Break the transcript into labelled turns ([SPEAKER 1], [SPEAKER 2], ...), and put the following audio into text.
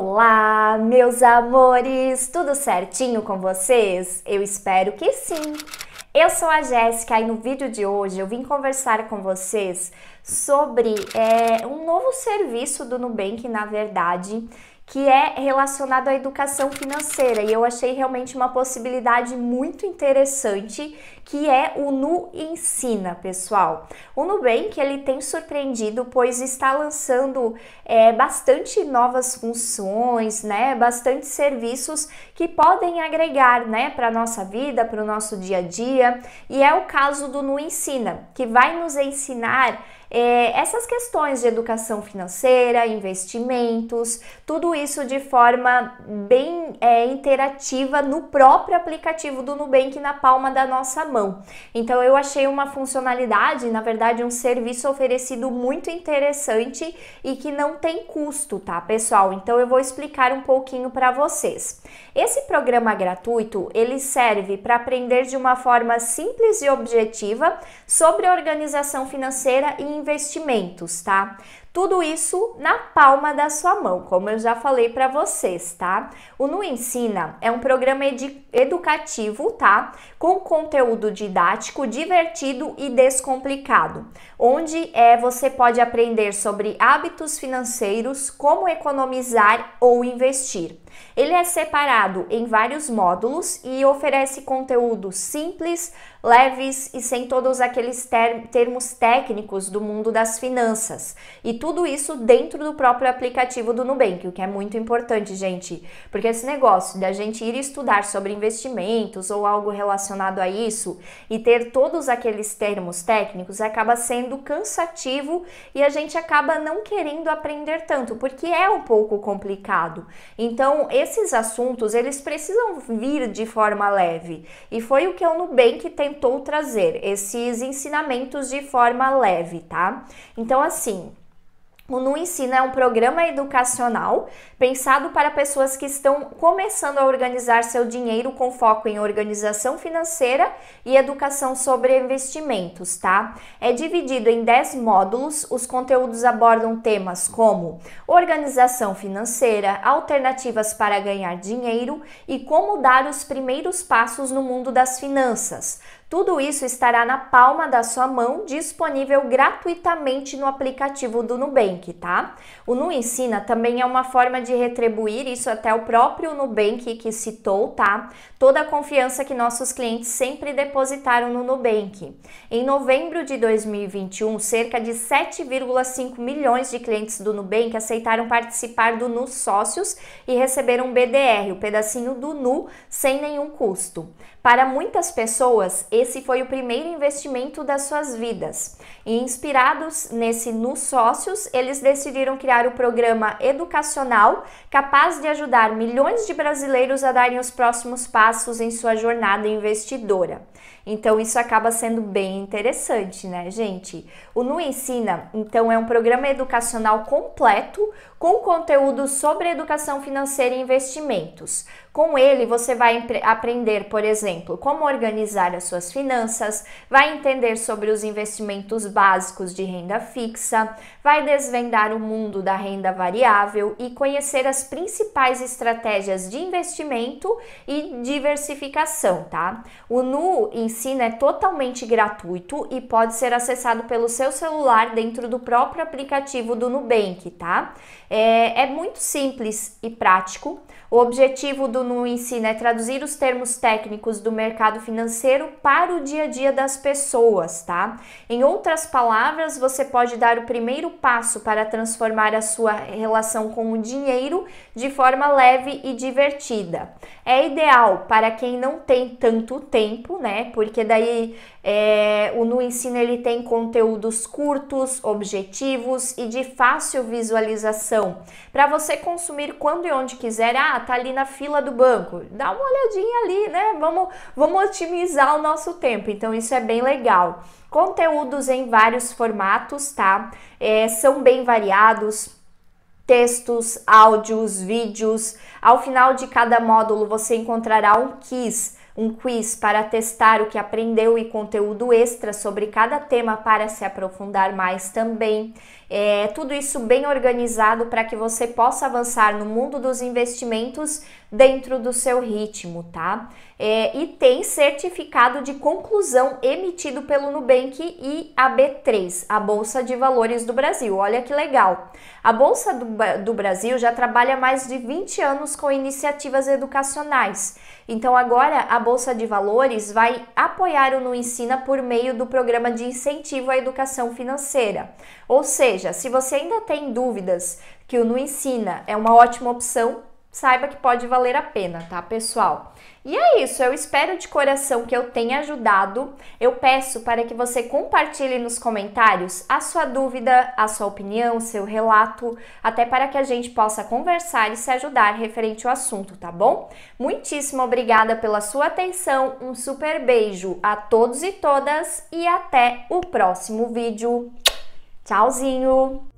[SPEAKER 1] Olá, meus amores! Tudo certinho com vocês? Eu espero que sim! Eu sou a Jéssica e no vídeo de hoje eu vim conversar com vocês sobre é, um novo serviço do Nubank, na verdade, que é relacionado à educação financeira e eu achei realmente uma possibilidade muito interessante que é o Nu Ensina, pessoal. O Nubank ele tem surpreendido, pois está lançando é, bastante novas funções, né? Bastante serviços que podem agregar, né, para nossa vida, para o nosso dia a dia. E é o caso do Nu Ensina, que vai nos ensinar é, essas questões de educação financeira, investimentos, tudo isso de forma bem é, interativa no próprio aplicativo do Nubank na palma da nossa mão. Então eu achei uma funcionalidade, na verdade um serviço oferecido muito interessante e que não tem custo, tá, pessoal? Então eu vou explicar um pouquinho para vocês. Esse programa gratuito, ele serve para aprender de uma forma simples e objetiva sobre organização financeira e investimentos, tá? Tudo isso na palma da sua mão, como eu já falei para vocês, tá? O Nu Ensina é um programa educativo, tá? Com conteúdo didático, divertido e descomplicado, onde é, você pode aprender sobre hábitos financeiros, como economizar ou investir. Ele é separado em vários módulos e oferece conteúdos simples, leves e sem todos aqueles termos técnicos do mundo das finanças. E tudo isso dentro do próprio aplicativo do Nubank, o que é muito importante, gente, porque esse negócio da gente ir estudar sobre investimentos ou algo relacionado a isso e ter todos aqueles termos técnicos acaba sendo cansativo e a gente acaba não querendo aprender tanto, porque é um pouco complicado. Então, esse esses assuntos eles precisam vir de forma leve. E foi o que o Nubank tentou trazer, esses ensinamentos de forma leve, tá? Então assim, o Nu Ensina é um programa educacional pensado para pessoas que estão começando a organizar seu dinheiro com foco em organização financeira e educação sobre investimentos, tá? É dividido em 10 módulos. Os conteúdos abordam temas como organização financeira, alternativas para ganhar dinheiro e como dar os primeiros passos no mundo das finanças. Tudo isso estará na palma da sua mão, disponível gratuitamente no aplicativo do Nubank, tá? O Nu Ensina também é uma forma de retribuir isso até o próprio Nubank que citou, tá? Toda a confiança que nossos clientes sempre depositaram no Nubank. Em novembro de 2021, cerca de 7,5 milhões de clientes do Nubank aceitaram participar do Nu Sócios e receberam um BDR, o pedacinho do Nu, sem nenhum custo. Para muitas pessoas, esse foi o primeiro investimento das suas vidas. E inspirados nesse Nos Sócios, eles decidiram criar o programa educacional capaz de ajudar milhões de brasileiros a darem os próximos passos em sua jornada investidora. Então isso acaba sendo bem interessante, né, gente? O Nu Ensina, então, é um programa educacional completo com conteúdo sobre educação financeira e investimentos com ele, você vai aprender, por exemplo, como organizar as suas finanças, vai entender sobre os investimentos básicos de renda fixa, vai desvendar o mundo da renda variável e conhecer as principais estratégias de investimento e diversificação, tá? O Nu ensino é totalmente gratuito e pode ser acessado pelo seu celular dentro do próprio aplicativo do Nubank, tá? É, é muito simples e prático. O objetivo do no ensina é traduzir os termos técnicos do mercado financeiro para o dia a dia das pessoas, tá? Em outras palavras, você pode dar o primeiro passo para transformar a sua relação com o dinheiro de forma leve e divertida. É ideal para quem não tem tanto tempo, né? Porque daí é, o no ensino ele tem conteúdos curtos, objetivos e de fácil visualização para você consumir quando e onde quiser. Ah, tá ali na fila do do banco? Dá uma olhadinha ali, né? Vamos, vamos otimizar o nosso tempo. Então, isso é bem legal. Conteúdos em vários formatos, tá? É, são bem variados textos, áudios, vídeos. Ao final de cada módulo você encontrará um quiz um quiz para testar o que aprendeu e conteúdo extra sobre cada tema para se aprofundar mais também. É, tudo isso bem organizado para que você possa avançar no mundo dos investimentos dentro do seu ritmo, tá? é, e tem certificado de conclusão emitido pelo Nubank e a B3, a Bolsa de Valores do Brasil. Olha que legal! A Bolsa do, do Brasil já trabalha mais de 20 anos com iniciativas educacionais. Então agora a Bolsa de Valores vai apoiar o Nuensina por meio do programa de incentivo à educação financeira. Ou seja, se você ainda tem dúvidas que o Nuensina é uma ótima opção, saiba que pode valer a pena, tá, pessoal? E é isso, eu espero de coração que eu tenha ajudado. Eu peço para que você compartilhe nos comentários a sua dúvida, a sua opinião, seu relato, até para que a gente possa conversar e se ajudar referente ao assunto, tá bom? Muitíssimo obrigada pela sua atenção, um super beijo a todos e todas e até o próximo vídeo. Tchauzinho!